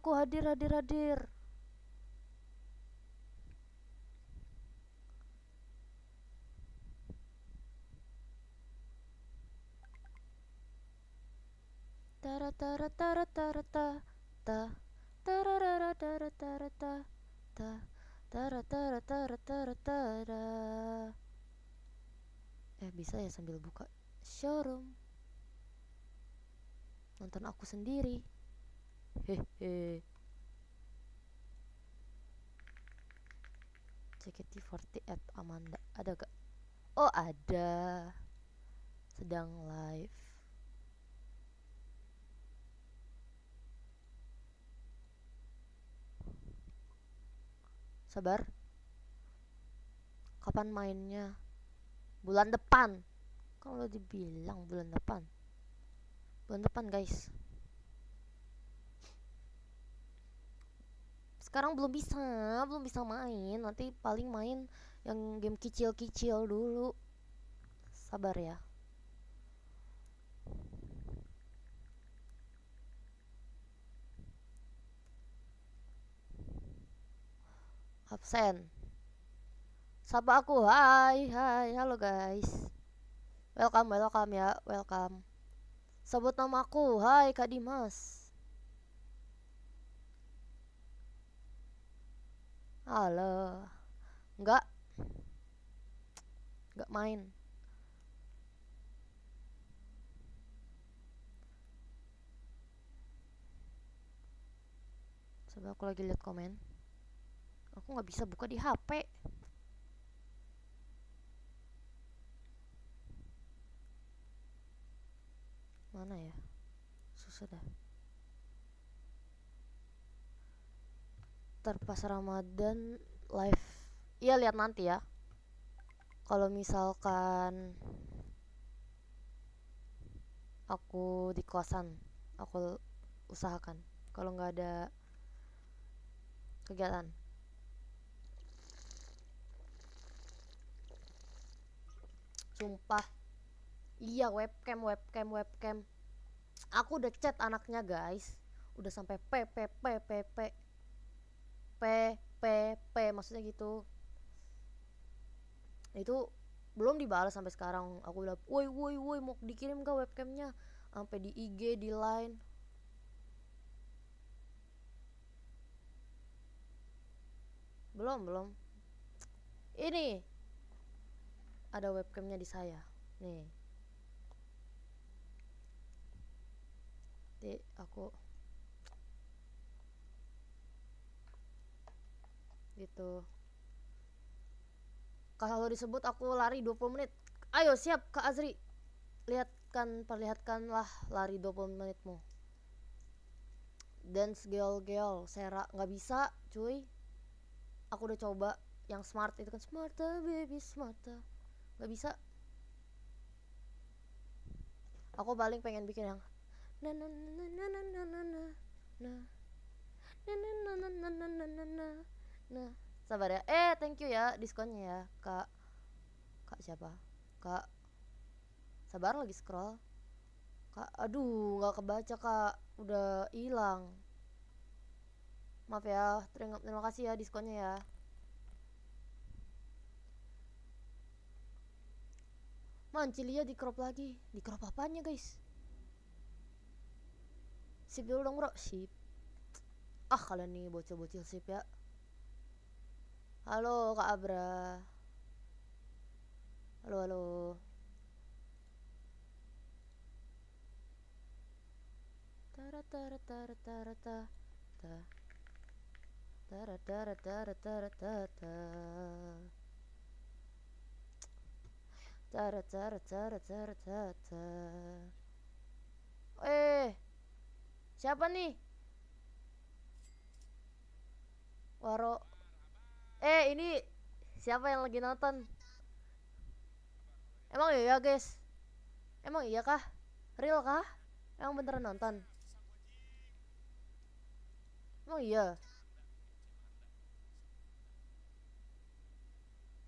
aku hadir hadir hadir tara tara tara tara ta ta tara tara tara tara ta ta tara tara tara tara tara eh bisa ya sambil buka showroom nonton aku sendiri hehe JKT48 Amanda ada gak? Oh ada sedang live sabar kapan mainnya bulan depan kalau dibilang bulan depan bulan depan guys sekarang belum bisa belum bisa main nanti paling main yang game kecil-kecil dulu sabar ya absen sapa aku hai hai halo guys welcome welcome ya welcome sebut nama aku hai kak Dimas Halo. Enggak. Enggak main. Sebab aku lagi lihat komen. Aku nggak bisa buka di HP. Mana ya? Susah dah. terpas Ramadan live ya lihat nanti ya kalau misalkan aku di kosan aku usahakan kalau nggak ada kegiatan sumpah iya webcam webcam webcam aku udah chat anaknya guys udah sampai p p p p p P P P maksudnya gitu itu belum dibalas sampai sekarang aku udah woi woi woi mau dikirim ke webcamnya sampai di IG di line belum belum ini ada webcamnya di saya nih jadi aku gitu kalau disebut aku lari 20 menit ayo siap Kak Azri lihatkan perlihatkanlah lari 20 menitmu dance geol geol serak nggak bisa cuy aku udah coba yang smart itu kan smarter baby smarter nggak bisa aku paling pengen bikin yang na na na na na na na na na na na na na na na Nah, sabar ya. Eh, thank you ya diskonnya ya, Kak. Kak siapa? Kak. Sabar lagi scroll. Kak, aduh, nggak kebaca, Kak. Udah hilang. Maaf ya, terima, terima kasih ya diskonnya ya. mancil ya di crop lagi. Di crop apanya, guys? Sip dulu dong, Bro. Sip. Ah, kalian nih bocil-bocil sip ya. Halo Kak Abra. Halo halo. eh siapa nih Warok eh ini siapa yang lagi nonton emang iya guys emang iya kah real kah emang beneran nonton emang iya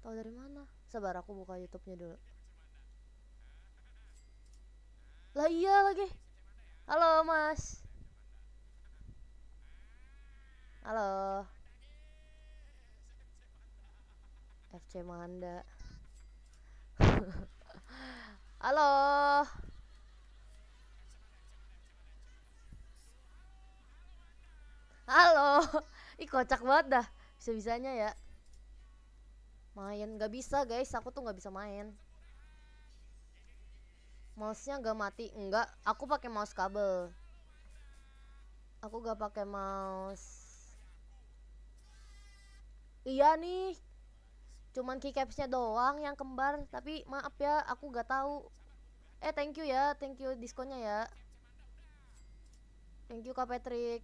tahu dari mana sabar aku buka YouTube-nya dulu lah iya lagi halo mas halo FC Manda halo halo ih kocak banget dah bisa-bisanya ya main gak bisa guys aku tuh gak bisa main mouse-nya gak mati enggak aku pakai mouse kabel aku gak pakai mouse iya nih cuman keycapsnya doang yang kembar tapi maaf ya aku gak tahu eh thank you ya thank you diskonnya ya thank you kak Patrick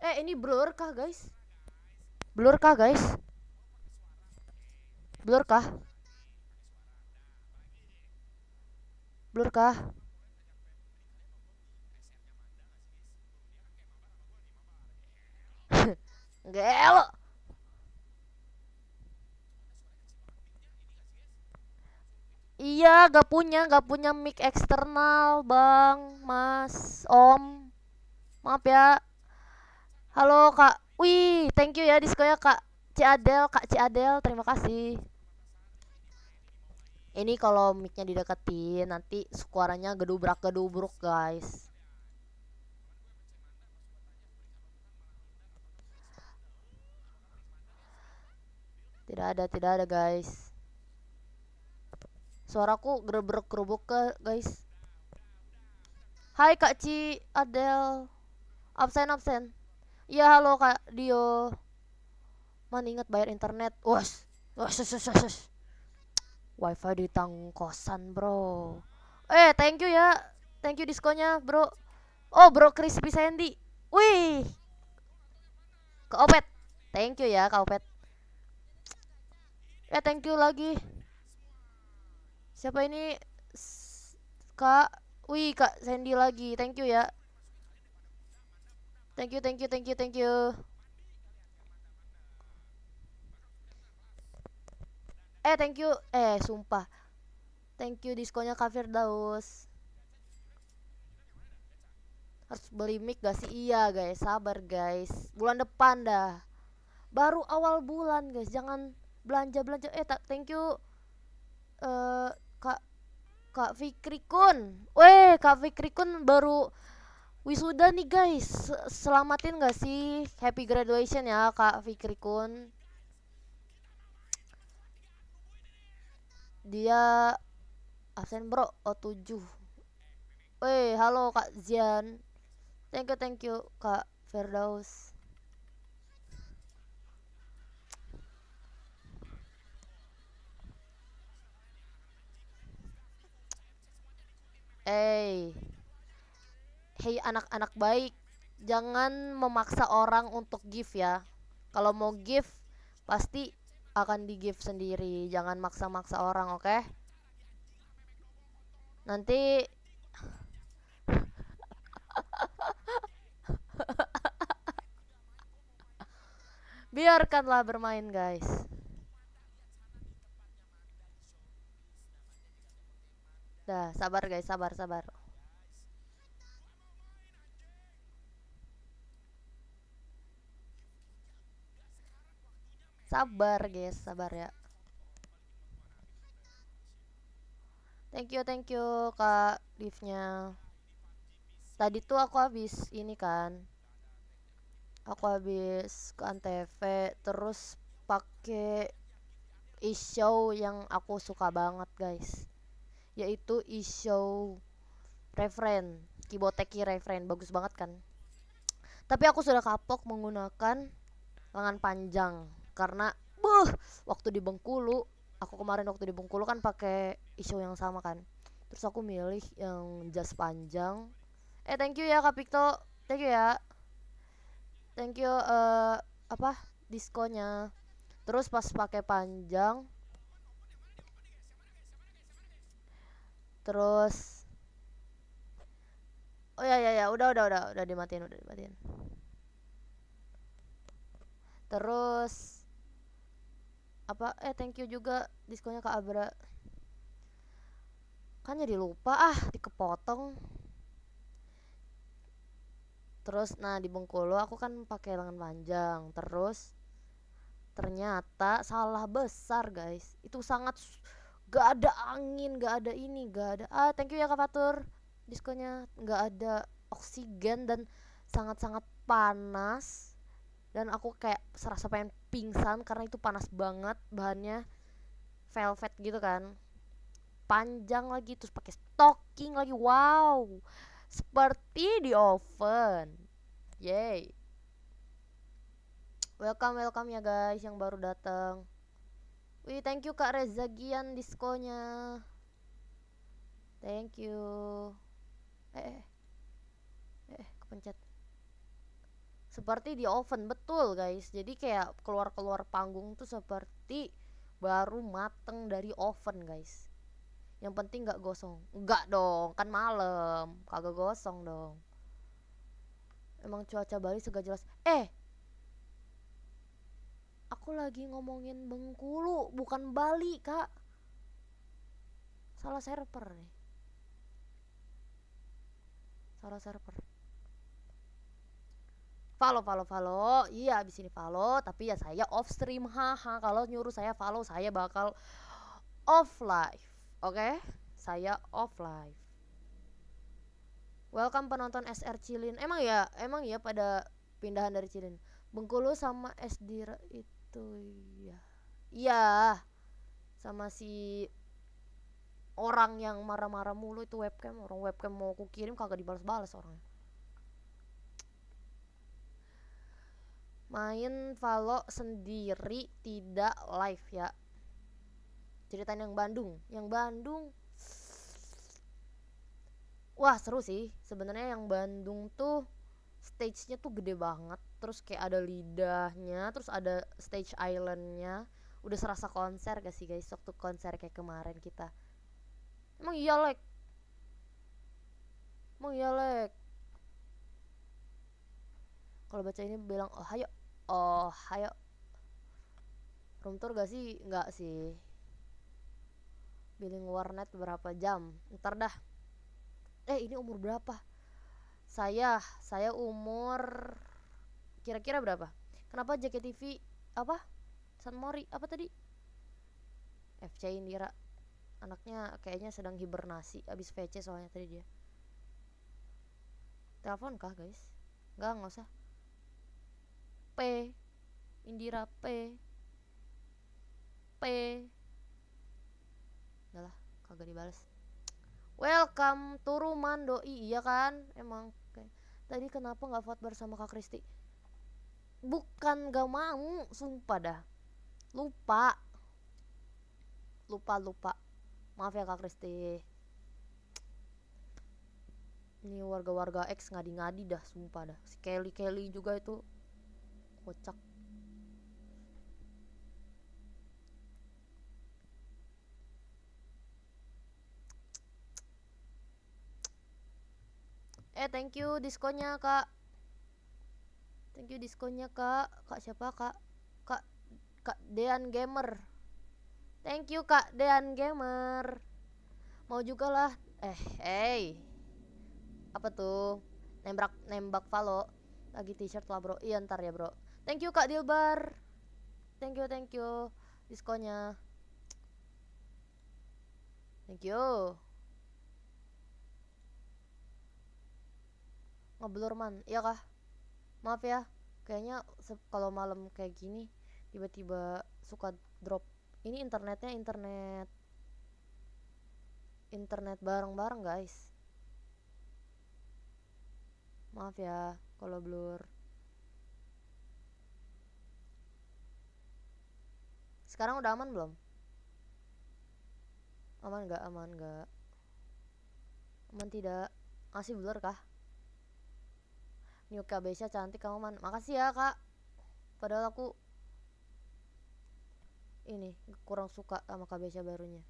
eh ini blur kah guys blur kah guys blur kah blur kah Gelo. Iya, gak punya, gak punya mic eksternal, Bang, Mas, Om. Maaf ya. Halo, Kak. Wih, thank you ya diskonya Kak Ciadel, Kak Ciadel, terima kasih. Ini kalau micnya didekati, nanti suaranya gedubrak-gedubruk, guys. Tidak ada, tidak ada guys. Suaraku gerbrek kerubuk ke guys. Hai Kak Ci, Adel. Absen absen. Ya halo Kak Dio. Man ingat bayar internet. Wes. Wes wes wes. Wifi di tangkosan, Bro. Eh, thank you ya. Thank you diskonnya, Bro. Oh, Bro Crispy Sandy. Wih. Ke Opet. Thank you ya, Kak Opet. Eh thank you lagi. Siapa ini? S Kak, wih Kak Sandy lagi. Thank you ya. Thank you, thank you, thank you, thank you. Eh thank you, eh sumpah. Thank you diskonnya Kafir Daus. Harus beli mic gak sih? Iya guys, sabar guys. Bulan depan dah. Baru awal bulan guys, jangan belanja belanja eh tak thank you uh, kak kak Fikri Kun weh kak Fikri Kun baru wisuda nih guys selamatin gak sih happy graduation ya kak Fikri Kun dia absen bro o oh, tujuh, weh halo kak Zian thank you thank you kak Firdaus Hey, hey anak-anak baik, jangan memaksa orang untuk give ya. Kalau mau give, pasti akan di give sendiri. Jangan maksa-maksa orang, oke? Okay? Nanti biarkanlah bermain, guys. Dah, sabar guys, sabar, sabar. Sabar guys, sabar ya. Thank you, thank you Kak Livnya. Tadi tuh aku habis ini kan. Aku habis ke Antv terus pakai ishow yang aku suka banget guys yaitu Isho Refrain Kiboteki Refrain bagus banget kan tapi aku sudah kapok menggunakan lengan panjang karena buh waktu di Bengkulu aku kemarin waktu di Bengkulu kan pakai Isho yang sama kan terus aku milih yang jas panjang eh thank you ya Kak Pikto thank you ya thank you uh, apa diskonya terus pas pakai panjang terus oh ya ya ya udah udah udah udah dimatiin udah dimatiin terus apa eh thank you juga diskonnya ke Abra kan jadi lupa ah dikepotong terus nah di Bengkulu aku kan pakai lengan panjang terus ternyata salah besar guys itu sangat gak ada angin gak ada ini gak ada ah thank you ya kak Fatur Diskonya gak ada oksigen dan sangat-sangat panas dan aku kayak serasa pengen pingsan karena itu panas banget bahannya velvet gitu kan panjang lagi terus pakai stocking lagi wow seperti di oven yay welcome welcome ya guys yang baru datang Wih, thank you Kak Rezagian diskonya. Thank you. Eh, eh, eh. Eh, kepencet. Seperti di oven, betul guys. Jadi kayak keluar-keluar panggung tuh seperti baru mateng dari oven, guys. Yang penting nggak gosong. Enggak dong, kan malam. Kagak gosong dong. Emang cuaca Bali segak jelas. Eh, aku lagi ngomongin Bengkulu bukan Bali kak salah server nih salah server follow follow follow iya abis ini follow tapi ya saya off stream haha kalau nyuruh saya follow saya bakal off live oke okay? saya off live welcome penonton SR Cilin emang ya emang ya pada pindahan dari Cilin Bengkulu sama SD. itu tuh gitu, ya iya sama si orang yang marah-marah mulu itu webcam orang webcam mau aku kirim kagak dibalas-balas orang main Valo sendiri tidak live ya cerita yang Bandung yang Bandung wah seru sih sebenarnya yang Bandung tuh stage-nya tuh gede banget terus kayak ada lidahnya terus ada stage islandnya udah serasa konser gak sih guys waktu konser kayak kemarin kita emang iya like emang iya like kalau baca ini bilang oh hayo oh hayo room tour gak sih nggak sih billing warnet berapa jam ntar dah eh ini umur berapa saya saya umur kira-kira berapa kenapa tv apa San Mori apa tadi FC Indira anaknya kayaknya sedang hibernasi abis VC soalnya tadi dia telepon kah guys nggak nggak usah P Indira P P Udah lah kagak dibales Welcome to Rumando iya kan emang Tadi kenapa nggak vote bersama Kak Kristi? bukan gak mau sumpah dah lupa lupa lupa maaf ya kak Kristi ini warga-warga X ngadi-ngadi dah sumpah dah si Kelly Kelly juga itu kocak eh thank you diskonnya kak thank you diskonnya kak kak siapa kak kak kak Dean Gamer thank you kak Dean Gamer mau juga lah eh hey apa tuh nembak nembak valo lagi t-shirt lah bro iya ntar ya bro thank you kak Dilbar thank you thank you diskonnya thank you ngeblur man iya kah maaf ya kayaknya kalau malam kayak gini tiba-tiba suka drop ini internetnya internet internet bareng-bareng guys maaf ya kalau blur sekarang udah aman belum aman nggak aman nggak aman tidak masih blur kah New Kabesha cantik kamu man makasih ya kak padahal aku ini kurang suka sama Kabesha barunya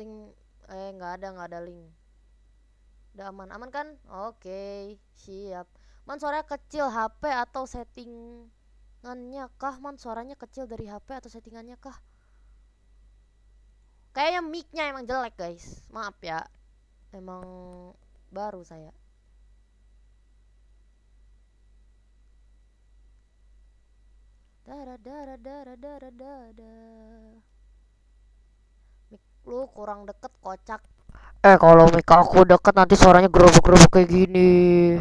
link eh nggak ada nggak ada link udah aman aman kan oke okay, siap man suaranya kecil HP atau settingannya kah man suaranya kecil dari HP atau settingannya kah kayaknya micnya emang jelek guys maaf ya emang baru saya Dara dara dara dara dara. Mik lu kurang deket kocak. Eh kalau mik aku deket nanti suaranya gerobok-gerobok kayak gini.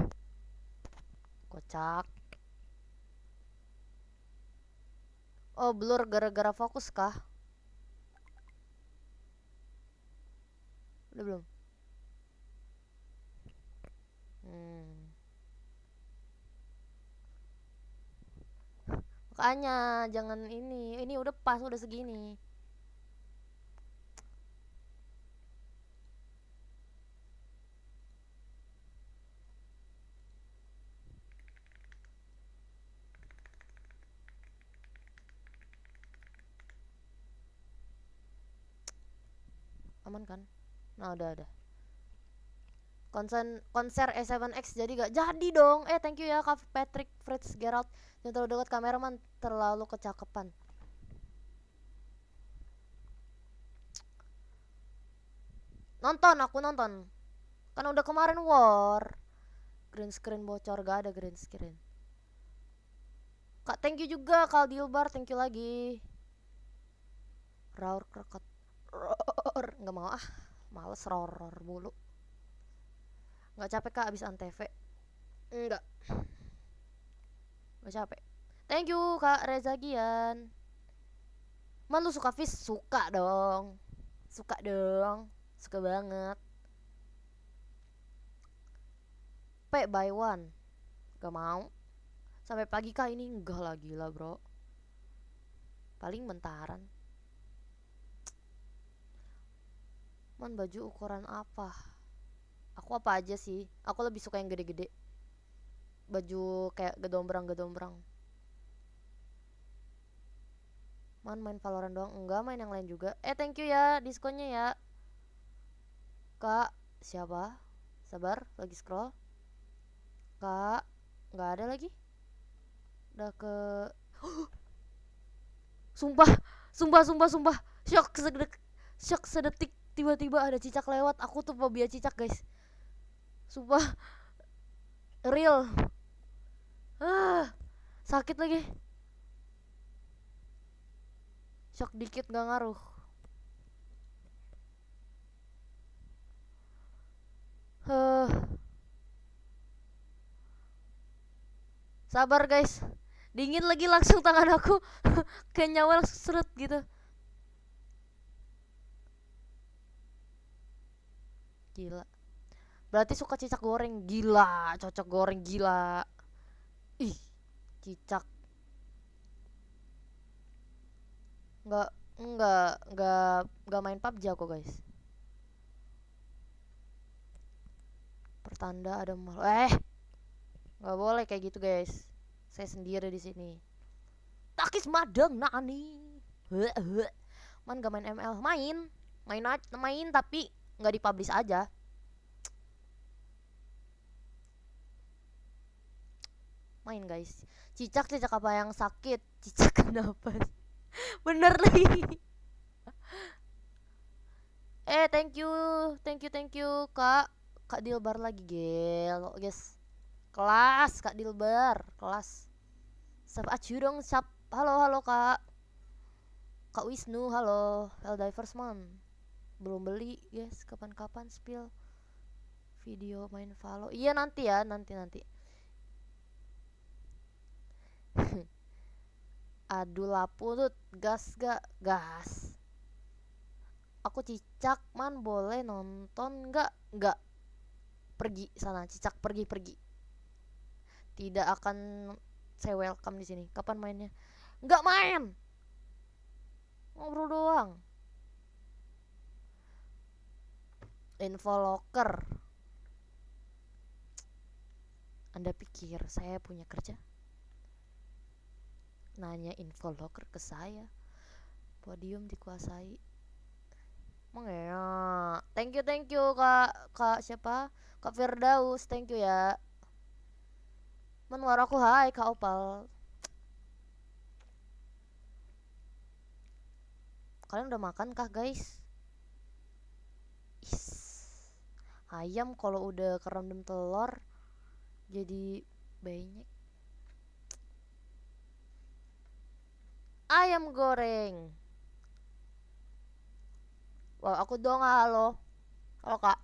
Kocak. Oh, blur gara-gara fokus kah? Udah belum? Hmm. makanya jangan ini ini udah pas udah segini aman kan nah udah udah konser konser E7X jadi gak jadi dong eh thank you ya Kak Patrick Fritz Gerald yang terlalu dekat kameraman terlalu kecakepan nonton aku nonton kan udah kemarin war green screen bocor gak ada green screen kak thank you juga kal Dilbar thank you lagi roar krekat roar nggak mau ah males roar, roar bulu nggak capek kak abis antv enggak nggak capek thank you kak Reza Gian man lu suka fish suka dong suka dong suka banget P by one gak mau sampai pagi kak ini enggak lah gila bro paling bentaran man baju ukuran apa aku apa aja sih aku lebih suka yang gede-gede baju kayak gedombrang-gedombrang Man main Valorant doang Enggak main yang lain juga Eh thank you ya diskonnya ya Kak siapa Sabar lagi scroll Kak nggak ada lagi Udah ke Sumpah Sumpah sumpah sumpah Shock sedetik Shock sedetik Tiba-tiba ada cicak lewat Aku tuh fobia cicak guys sumpah real ah sakit lagi shock dikit gak ngaruh Uh. sabar guys dingin lagi langsung tangan aku kayak nyawa langsung seret gitu gila berarti suka cicak goreng gila cocok goreng gila ih cicak nggak nggak nggak nggak main PUBG aku guys pertanda ada mal eh nggak boleh kayak gitu guys saya sendiri di sini takis madang nani nah, man gak main ML main main main tapi nggak dipublish aja main guys cicak cicak apa yang sakit cicak kenapa bener lagi eh thank you thank you thank you kak kak Dilbar lagi gel, guys kelas kak Dilbar kelas sub acu dong sub halo halo kak kak Wisnu halo Hell Divers man belum beli guys kapan-kapan spill video main follow iya nanti ya nanti nanti Adulah purut, gas ga Gas. Aku cicak, man boleh nonton ga ga Pergi sana, cicak pergi pergi. Tidak akan saya welcome di sini. Kapan mainnya? Gak main. Ngobrol doang. Info locker. Anda pikir saya punya kerja? nanya info locker ke saya podium dikuasai mengeok thank you thank you kak kak siapa kak Firdaus thank you ya menwar aku hai kak Opal kalian udah makan kah guys Is. ayam kalau udah kerendam telur jadi banyak ayam goreng. Wow, aku doang ah, halo. Halo kak,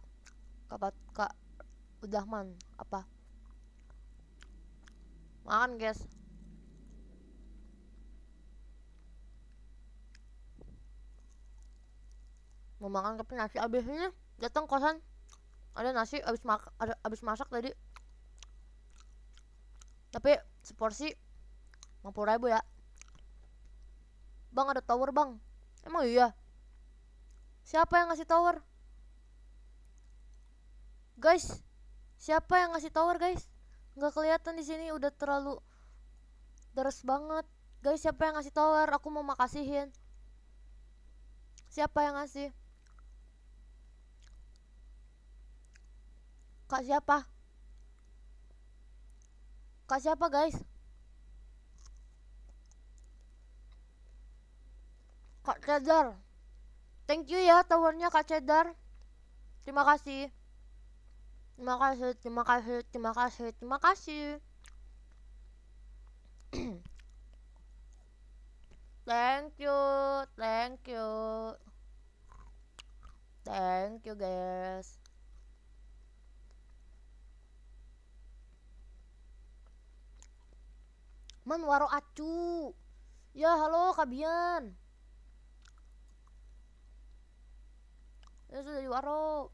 kak, udah man, apa? Makan guys. Mau makan tapi nasi ini datang kosan ada nasi abis ma ada abis masak tadi tapi seporsi 50 ribu ya Bang ada tower bang Emang iya Siapa yang ngasih tower Guys Siapa yang ngasih tower guys Nggak kelihatan di sini udah terlalu Deres banget Guys siapa yang ngasih tower Aku mau makasihin Siapa yang ngasih Kak siapa Kak siapa guys Cedar. Thank you ya tawarnya Kak Cedar. Terima kasih. Terima kasih, terima kasih, terima kasih, terima kasih. thank you, thank you. Thank you guys. Man waro acu. Ya halo Kabian. Ya sudah waro.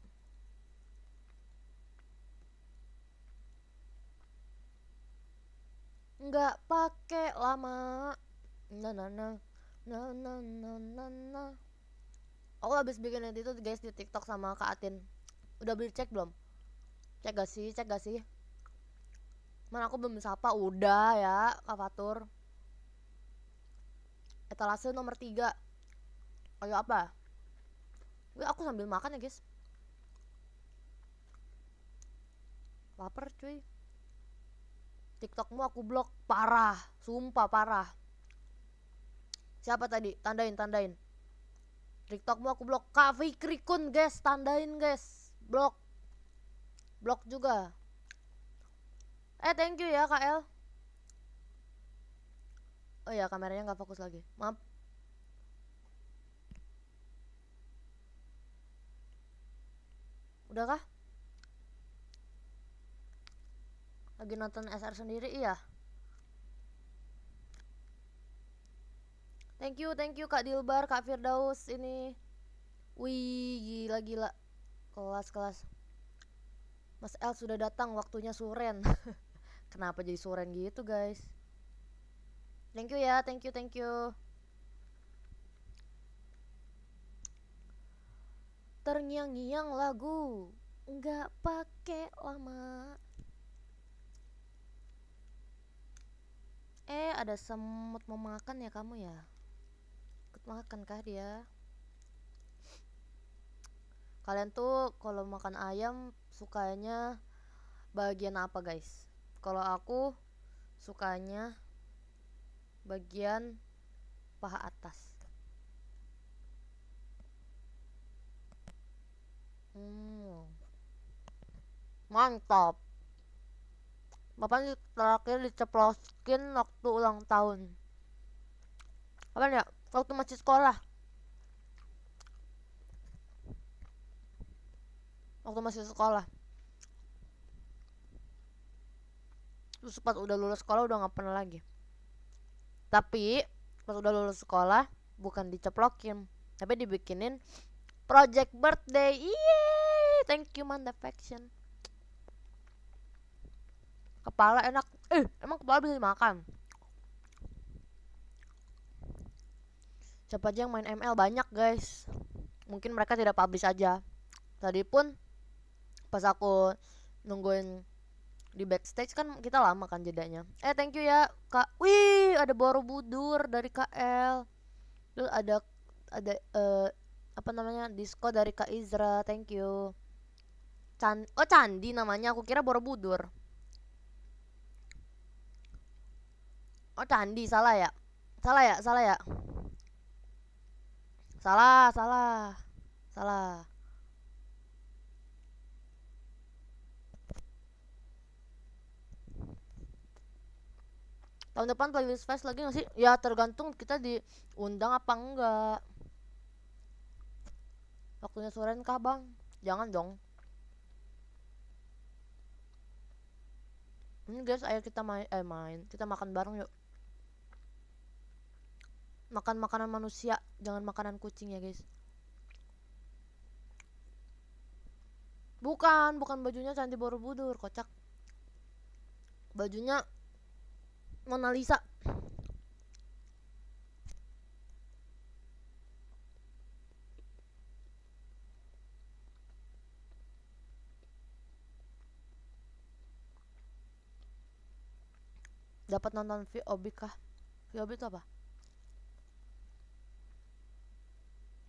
Enggak pakai lama. Nah, nah, nah. Nah, nah, nah, nah, nah. Aku habis bikin itu guys di TikTok sama Kak Atin. Udah beli cek belum? Cek gak sih? Cek gak sih? Mana aku belum sapa udah ya, Kak Fatur. Etalase nomor 3. Ayo apa? Wih, aku sambil makan ya, guys. Laper, cuy. TikTokmu aku blok parah, sumpah parah. Siapa tadi? Tandain, tandain. TikTokmu aku blok Kak Krikun, guys, tandain, guys. Blok. Blok juga. Eh, thank you ya, KL. Oh ya, kameranya nggak fokus lagi. Maaf. udah kah lagi nonton SR sendiri iya thank you thank you Kak Dilbar Kak Firdaus ini wih gila-gila kelas-kelas Mas El sudah datang waktunya suren kenapa jadi suren gitu guys thank you ya thank you thank you terngiang-ngiang lagu nggak pakai lama eh ada semut mau makan ya kamu ya ikut makan kah dia kalian tuh kalau makan ayam sukanya bagian apa guys kalau aku sukanya bagian paha atas Hmm. Mantap. Bapak terakhir diceploskin waktu ulang tahun. Apa ya? Waktu masih sekolah. Waktu masih sekolah. Terus pas udah lulus sekolah udah nggak pernah lagi. Tapi pas udah lulus sekolah bukan diceplokin, tapi dibikinin Project Birthday. Yeay, thank you Manda faction. Kepala enak. Eh, emang kepala bisa dimakan? Siapa aja yang main ML banyak, guys. Mungkin mereka tidak publish aja. Tadi pun pas aku nungguin di backstage kan kita lama kan jedanya eh thank you ya kak wih ada borobudur dari KL terus ada ada uh, apa namanya disco dari Kak Izra thank you Can oh candi namanya aku kira Borobudur oh candi salah ya salah ya salah ya salah salah salah tahun depan playlist fest lagi nggak sih ya tergantung kita diundang apa enggak Waktunya soren kah bang? Jangan dong. Ini hmm, guys, ayo kita main, eh main, kita makan bareng yuk. Makan makanan manusia, jangan makanan kucing ya guys. Bukan, bukan bajunya Candi Borobudur, kocak. Bajunya Mona Lisa. dapat nonton VOB kah VOB itu apa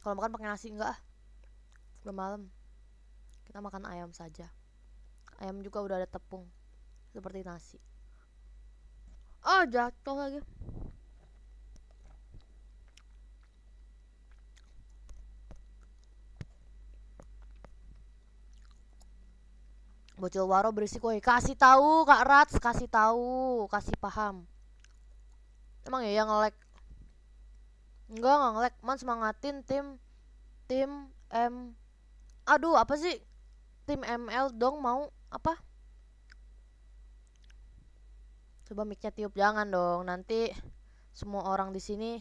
kalau makan pakai nasi enggak ah? malam kita makan ayam saja ayam juga udah ada tepung seperti nasi Oh, jatuh lagi Bocil waro berisik woi kasih tahu Kak Rats, kasih tahu, kasih paham. Emang ya yang ngelek. Enggak, nggak ngelek. Man semangatin tim tim M Aduh, apa sih? Tim ML dong mau apa? Coba micnya tiup jangan dong. Nanti semua orang di sini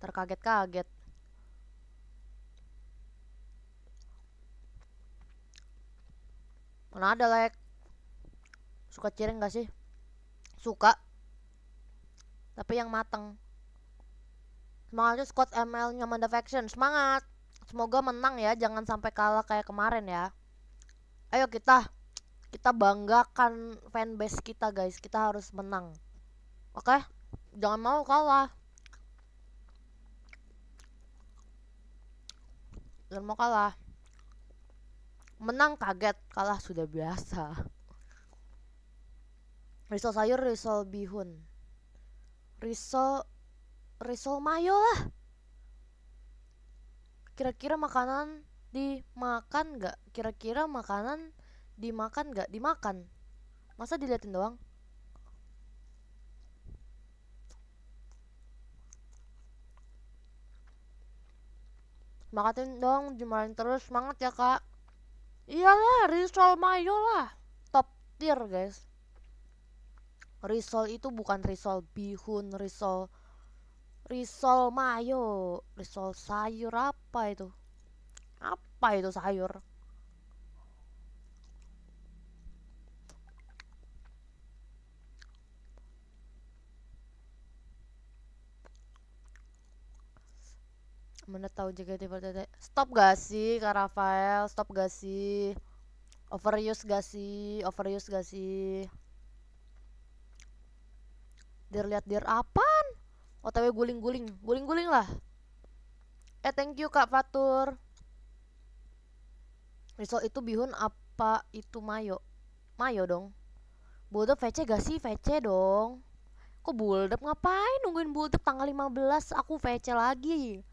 terkaget-kaget. Mana ada like Suka cireng gak sih? Suka Tapi yang mateng Semangatnya squad ML nya Manda Faction Semangat Semoga menang ya Jangan sampai kalah kayak kemarin ya Ayo kita Kita banggakan fanbase kita guys Kita harus menang Oke Jangan mau kalah Jangan mau kalah menang kaget kalah sudah biasa risol sayur risol bihun risol risol mayo lah kira-kira makanan dimakan nggak kira-kira makanan dimakan nggak dimakan masa diliatin doang makatin dong dimarahin terus semangat ya kak Iyalah, Risol Mayo lah. Top tier, guys. Risol itu bukan risol bihun, risol risol mayo, risol sayur apa itu? Apa itu sayur? Menetau JKT48 Stop gak sih Kak Rafael Stop gak sih Overuse gak sih Overuse gak sih Dir lihat dir apaan OTW guling-guling Guling-guling lah Eh thank you Kak Fatur Risol itu bihun apa itu mayo Mayo dong Bulldog VC gak sih? VC dong Kok bulldog? Ngapain nungguin bulldog tanggal 15? Aku VC lagi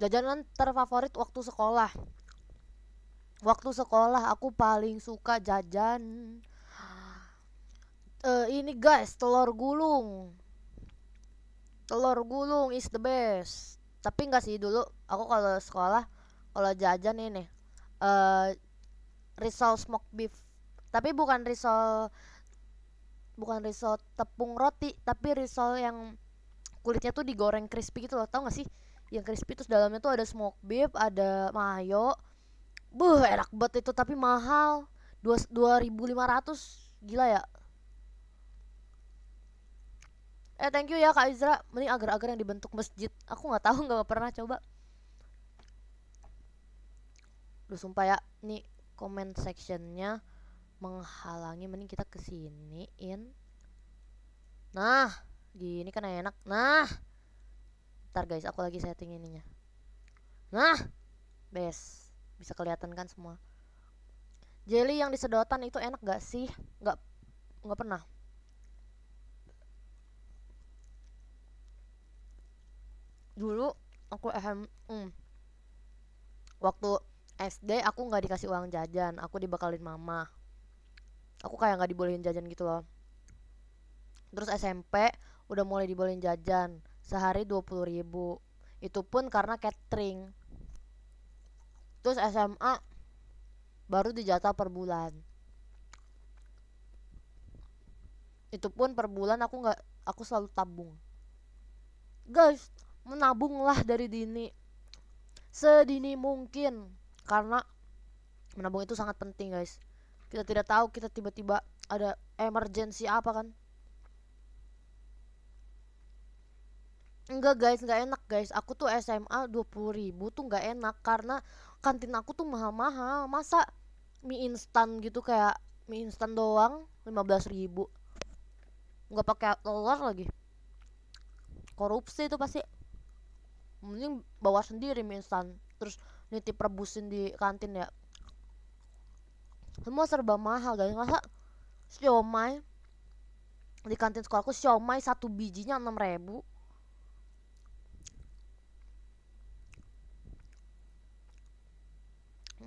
Jajanan terfavorit waktu sekolah. Waktu sekolah aku paling suka jajan uh, ini guys, telur gulung. Telur gulung is the best. Tapi enggak sih dulu aku kalau sekolah kalau jajan ini uh, risol smoked beef. Tapi bukan risol bukan risol tepung roti, tapi risol yang kulitnya tuh digoreng crispy gitu loh, tau gak sih? yang crispy terus dalamnya tuh ada smoke beef ada mayo buh enak banget itu tapi mahal dua dua ribu lima ratus gila ya eh thank you ya kak Izra mending agar-agar yang dibentuk masjid aku nggak tahu nggak pernah coba lu sumpah ya nih comment sectionnya menghalangi mending kita kesiniin nah gini kan enak nah Ntar guys, aku lagi setting ininya. Nah, best. Bisa kelihatan kan semua. Jelly yang disedotan itu enak gak sih? Gak, gak pernah. Dulu aku ehem, mm, waktu SD aku nggak dikasih uang jajan, aku dibekalin mama. Aku kayak nggak dibolehin jajan gitu loh. Terus SMP udah mulai dibolehin jajan sehari dua puluh ribu itu pun karena catering terus SMA baru dijatah per bulan itu pun per bulan aku nggak aku selalu tabung guys menabunglah dari dini sedini mungkin karena menabung itu sangat penting guys kita tidak tahu kita tiba-tiba ada emergency apa kan Enggak guys, enggak enak guys. Aku tuh SMA 20 ribu tuh enggak enak karena kantin aku tuh mahal-mahal. Masa mie instan gitu kayak mie instan doang 15 ribu. Enggak pakai telur lagi. Korupsi itu pasti. Mending bawa sendiri mie instan. Terus nitip rebusin di kantin ya. Semua serba mahal guys. Masa siomay di kantin sekolahku siomay satu bijinya enam ribu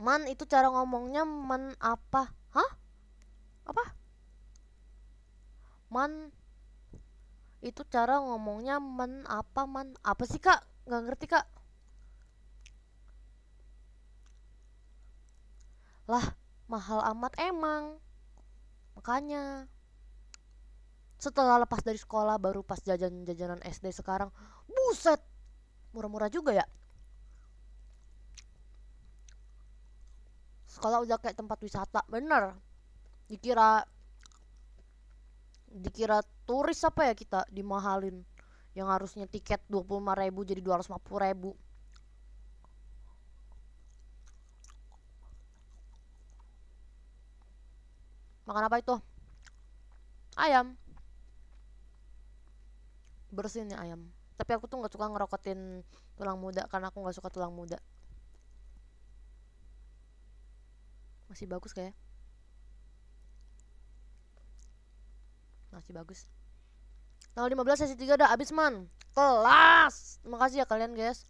Man itu cara ngomongnya man apa? Hah? Apa? Man itu cara ngomongnya man apa man? Apa sih kak? Gak ngerti kak? Lah, mahal amat emang. Makanya setelah lepas dari sekolah baru pas jajan jajanan SD sekarang buset murah-murah juga ya sekolah udah kayak tempat wisata bener dikira dikira turis apa ya kita dimahalin yang harusnya tiket dua puluh lima ribu jadi dua ratus lima puluh ribu makan apa itu ayam bersih nih ya, ayam tapi aku tuh nggak suka ngerokotin tulang muda karena aku nggak suka tulang muda masih bagus kayak masih bagus tanggal 15 sesi 3 udah habis man kelas terima kasih ya kalian guys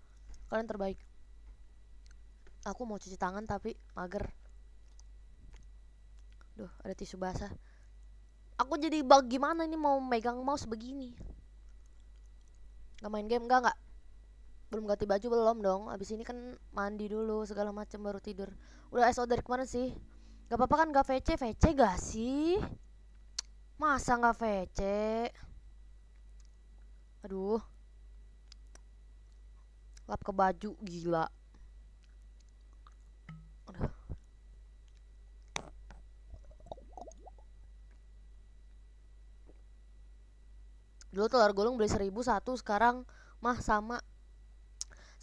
kalian terbaik aku mau cuci tangan tapi mager duh ada tisu basah aku jadi bagaimana ini mau megang mouse begini nggak main game nggak nggak belum ganti baju belum dong abis ini kan mandi dulu segala macam baru tidur udah SO dari kemarin sih gak apa-apa kan gak VC VC gak sih masa gak VC aduh lap ke baju gila udah dulu telur gulung beli seribu satu sekarang mah sama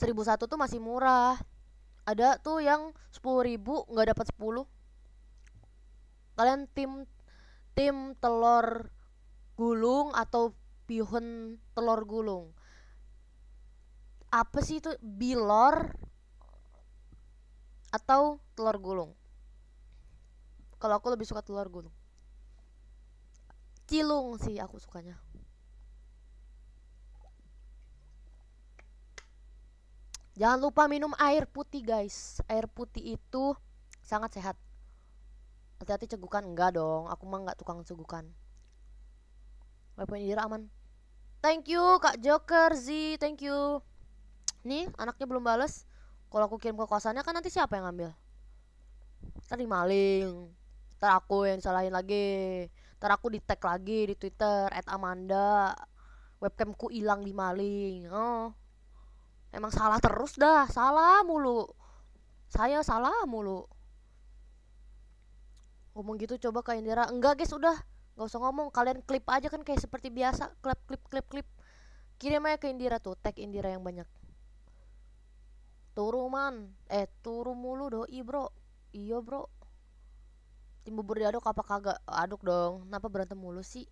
seribu satu tuh masih murah ada tuh yang sepuluh ribu nggak dapat sepuluh kalian tim tim telur gulung atau bihun telur gulung apa sih itu bilor atau telur gulung kalau aku lebih suka telur gulung cilung sih aku sukanya Jangan lupa minum air putih guys. Air putih itu sangat sehat. Hati-hati cegukan enggak dong. Aku mah enggak tukang cegukan. Walaupun Indira aman. Thank you Kak Joker Z, thank you. Nih, anaknya belum bales. Kalau aku kirim ke kosannya kan nanti siapa yang ngambil? Tadi maling. Ntar aku yang salahin lagi. Ntar aku di tag lagi di Twitter at Amanda. Webcamku hilang di maling. Oh. Emang salah terus dah, salah mulu. Saya salah mulu. Ngomong gitu coba Kak Indira. Enggak guys, udah. Gak usah ngomong, kalian klip aja kan kayak seperti biasa. Klip, klip, klip, klip. Kirim aja ke Indira tuh, tag Indira yang banyak. Turu man. Eh, turu mulu doi bro. Iya bro. Tim bubur diaduk apa kagak? Aduk dong. Kenapa berantem mulu sih?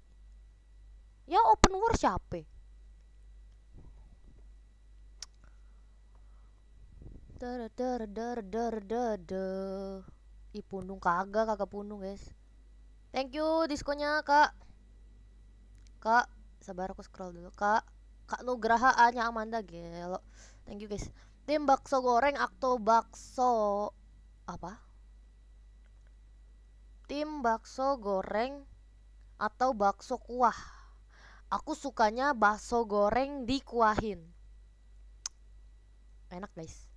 Ya open war siapa? Dar dar dar dar dar ih pundung kagak kagak pundung guys thank you diskonya kak kak sabar aku scroll dulu kak kak Nugraha A nya Amanda gelo thank you guys tim bakso goreng atau bakso apa tim bakso goreng atau bakso kuah aku sukanya bakso goreng dikuahin enak guys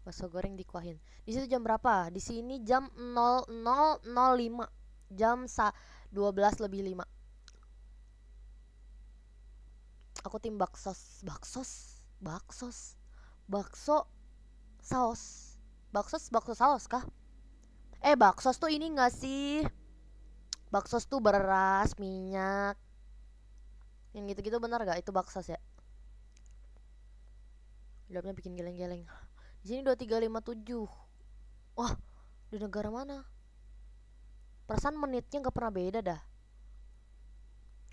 bakso goreng dikuahin di situ jam berapa di sini jam 0005 jam sa 12 lebih 5 aku tim bakso, bakso bakso bakso saus bakso bakso saus kah eh bakso tuh ini gak sih bakso tuh beras minyak yang gitu-gitu benar gak itu bakso ya Udah bikin geleng-geleng di sini 2357. Wah, di negara mana? Perasaan menitnya nggak pernah beda dah.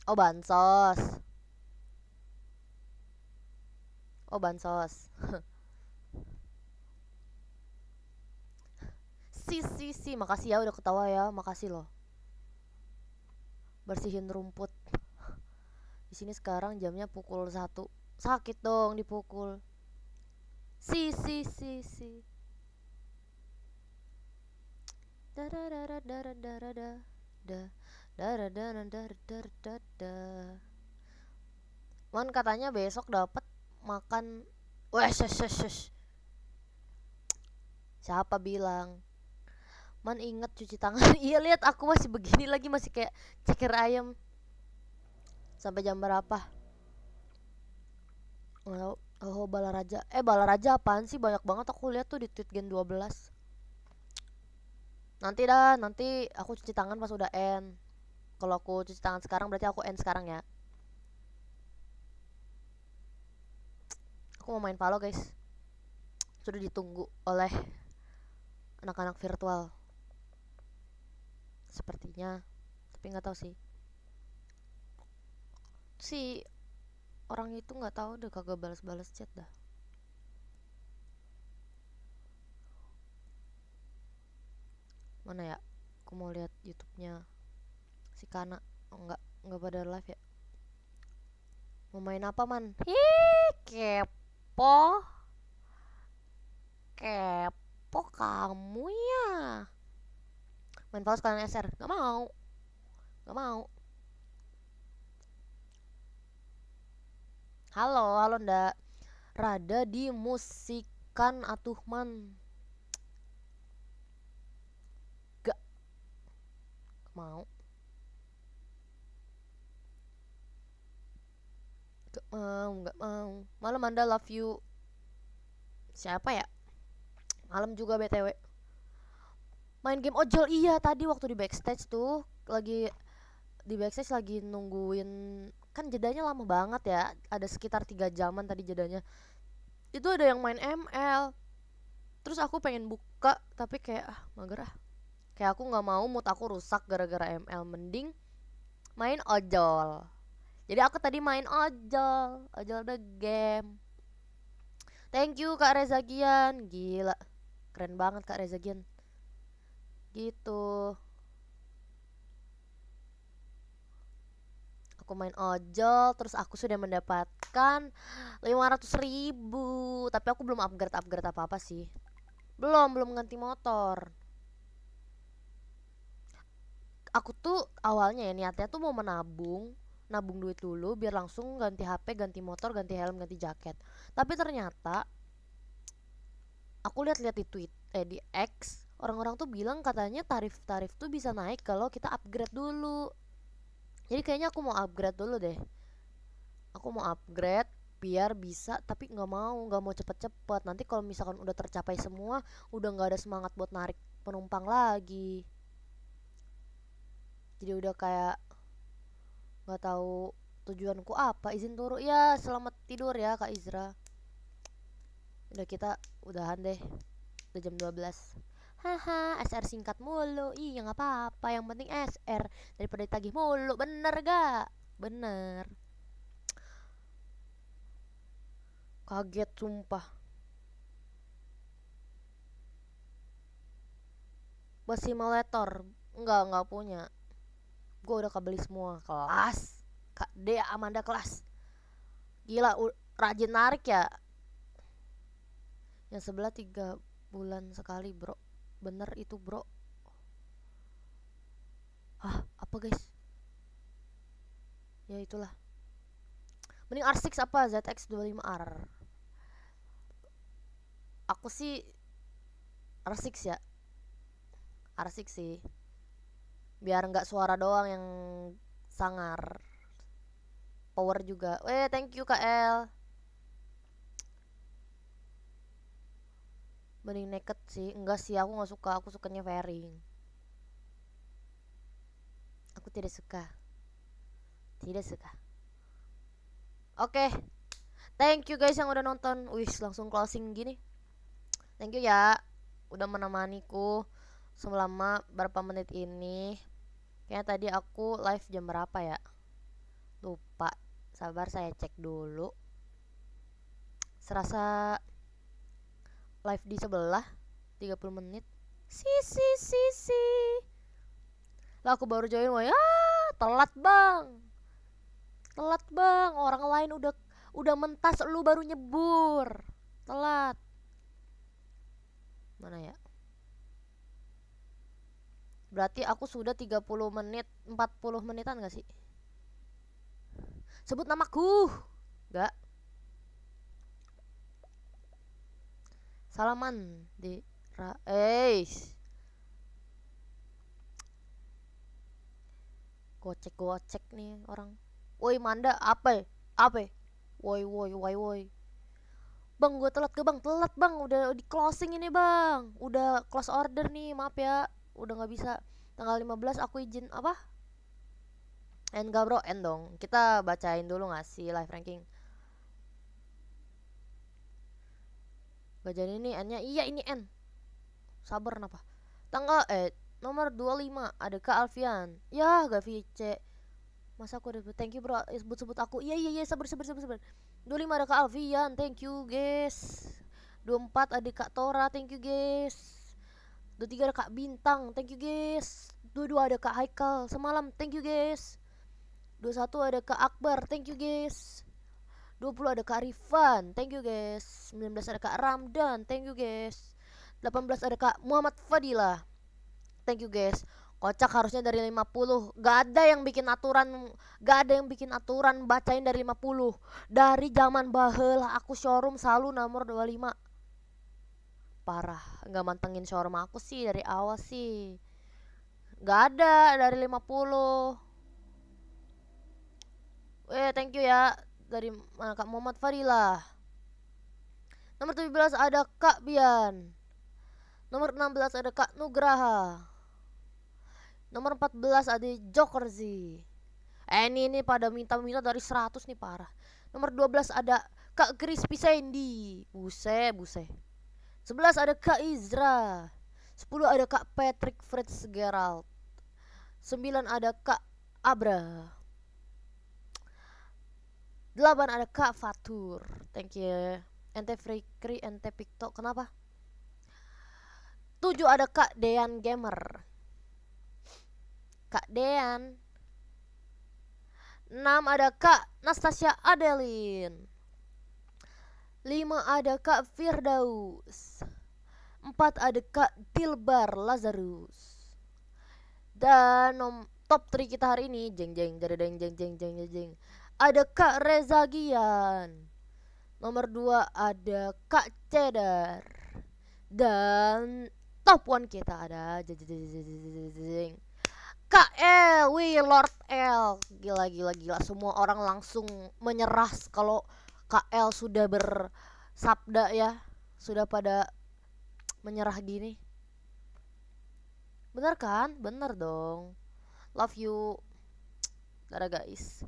Oh, bansos. Oh, bansos. si si si, makasih ya udah ketawa ya, makasih loh. Bersihin rumput. Di sini sekarang jamnya pukul satu Sakit dong dipukul si si si si da da da da da da da da da da da da da da. Wan katanya besok dapat makan wes Siapa bilang? Man inget cuci tangan. iya lihat aku masih begini lagi masih kayak ceker ayam. Sampai jam berapa? Nggak tahu. Oh, Balaraja. Eh, Balaraja apaan sih? Banyak banget aku lihat tuh di tweet Gen 12. Nanti dah, nanti aku cuci tangan pas udah end. Kalau aku cuci tangan sekarang berarti aku end sekarang ya. Aku mau main Palo, guys. Sudah ditunggu oleh anak-anak virtual. Sepertinya, tapi nggak tahu sih. Si orang itu nggak tahu udah kagak balas-balas chat dah mana ya aku mau lihat YouTube-nya si Kana oh, nggak nggak pada live ya mau main apa man Hi kepo kepo kamu ya main paus kalian SR nggak mau nggak mau Halo, halo ndak. Rada di musikan atuh man. Gak mau. Gak mau, gak mau. Malam Anda love you. Siapa ya? Malam juga BTW. Main game ojol iya tadi waktu di backstage tuh lagi di backstage lagi nungguin kan jedanya lama banget ya ada sekitar tiga jaman tadi jedanya itu ada yang main ML terus aku pengen buka tapi kayak ah mager ah kayak aku nggak mau mood aku rusak gara-gara ML mending main ojol jadi aku tadi main ojol ojol the game thank you kak Rezagian gila keren banget kak Rezagian gitu aku main ojol terus aku sudah mendapatkan 500 ribu tapi aku belum upgrade upgrade apa apa sih belum belum ganti motor aku tuh awalnya ya niatnya tuh mau menabung nabung duit dulu biar langsung ganti HP, ganti motor, ganti helm, ganti jaket. Tapi ternyata aku lihat-lihat di tweet eh di X orang-orang tuh bilang katanya tarif-tarif tuh bisa naik kalau kita upgrade dulu jadi kayaknya aku mau upgrade dulu deh aku mau upgrade biar bisa tapi nggak mau nggak mau cepet-cepet nanti kalau misalkan udah tercapai semua udah nggak ada semangat buat narik penumpang lagi jadi udah kayak nggak tahu tujuanku apa izin turun ya selamat tidur ya kak Izra udah kita udahan deh udah jam 12 haha SR singkat mulu iya nggak apa-apa yang penting SR daripada ditagih mulu bener gak bener kaget sumpah Besi meletor nggak nggak punya gue udah kebeli semua kelas kak d Amanda kelas gila rajin narik ya yang sebelah tiga bulan sekali bro bener itu bro ah apa guys ya itulah mending R6 apa ZX25R aku sih R6 ya R6 sih biar nggak suara doang yang sangar power juga eh thank you KL mending naked sih enggak sih aku nggak suka aku sukanya fairing aku tidak suka tidak suka oke okay. thank you guys yang udah nonton wis langsung closing gini thank you ya udah menemaniku selama berapa menit ini kayak tadi aku live jam berapa ya Lupa Sabar saya cek dulu Serasa live di sebelah 30 menit si si si si lah aku baru join wah ya telat bang telat bang orang lain udah udah mentas lu baru nyebur telat mana ya berarti aku sudah 30 menit 40 menitan gak sih sebut namaku gak salaman di ra eis gocek gocek nih orang woi manda apa ya? apa ya? woi woi woi woi Bang, gue telat ke bang, telat bang, udah di closing ini bang, udah close order nih, maaf ya, udah nggak bisa. Tanggal 15 aku izin apa? End gak bro, end dong. Kita bacain dulu nggak sih live ranking. Gak jadi ini N-nya. Iya ini N. Sabar kenapa? Tanggal eh nomor 25 ada Kak Alfian. Ya, gak C. Masa aku udah thank you bro eh, sebut-sebut aku. Iya iya iya sabar sabar sabar sabar. 25 ada Kak Alfian. Thank you guys. 24 ada Kak Tora. Thank you guys. 23 ada Kak Bintang. Thank you guys. 22 ada Kak Haikal semalam. Thank you guys. 21 ada Kak Akbar. Thank you guys. 20 ada Kak Rifan thank you guys 19 ada Kak Ramdan thank you guys 18 ada Kak Muhammad Fadila thank you guys kocak harusnya dari 50 gak ada yang bikin aturan gak ada yang bikin aturan bacain dari 50 dari zaman bahel aku showroom selalu nomor 25 parah gak mantengin showroom aku sih dari awal sih gak ada dari 50 eh thank you ya dari uh, Kak Muhammad Farilah. Nomor 17 ada Kak Bian. Nomor 16 ada Kak Nugraha. Nomor 14 ada Jokerzi. Eh ini, ini pada minta-minta dari 100 nih parah. Nomor 12 ada Kak Crispy Sandy. Buse, buse. 11 ada Kak Izra. 10 ada Kak Patrick Fritz Gerald. 9 ada Kak Abra. Delapan ada Kak Fatur. Thank you. Ente Frikri, ente Piktok. Kenapa? Tujuh ada Kak Dean Gamer. Kak Dean. Enam ada Kak Nastasia Adelin. Lima ada Kak Firdaus. Empat ada Kak Dilbar Lazarus. Dan nom top 3 kita hari ini jeng jeng jeng jeng jeng jeng jeng jeng. jeng ada Kak Reza Gian. Nomor 2 ada Kak Cedar. Dan top one kita ada Kak L, we Lord L. Gila gila gila semua orang langsung menyerah kalau Kak L sudah bersabda ya. Sudah pada menyerah gini. Bener kan? Bener dong. Love you. Dadah guys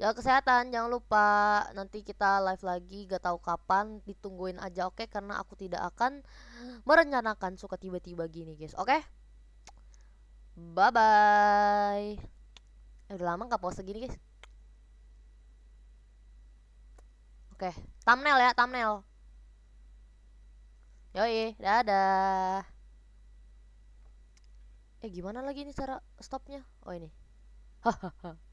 jaga kesehatan jangan lupa nanti kita live lagi gak tahu kapan ditungguin aja oke okay? karena aku tidak akan merencanakan suka tiba-tiba gini guys oke okay? bye bye eh, udah lama nggak puasa gini guys oke okay. thumbnail ya thumbnail yoi dadah eh gimana lagi ini cara stopnya oh ini hahaha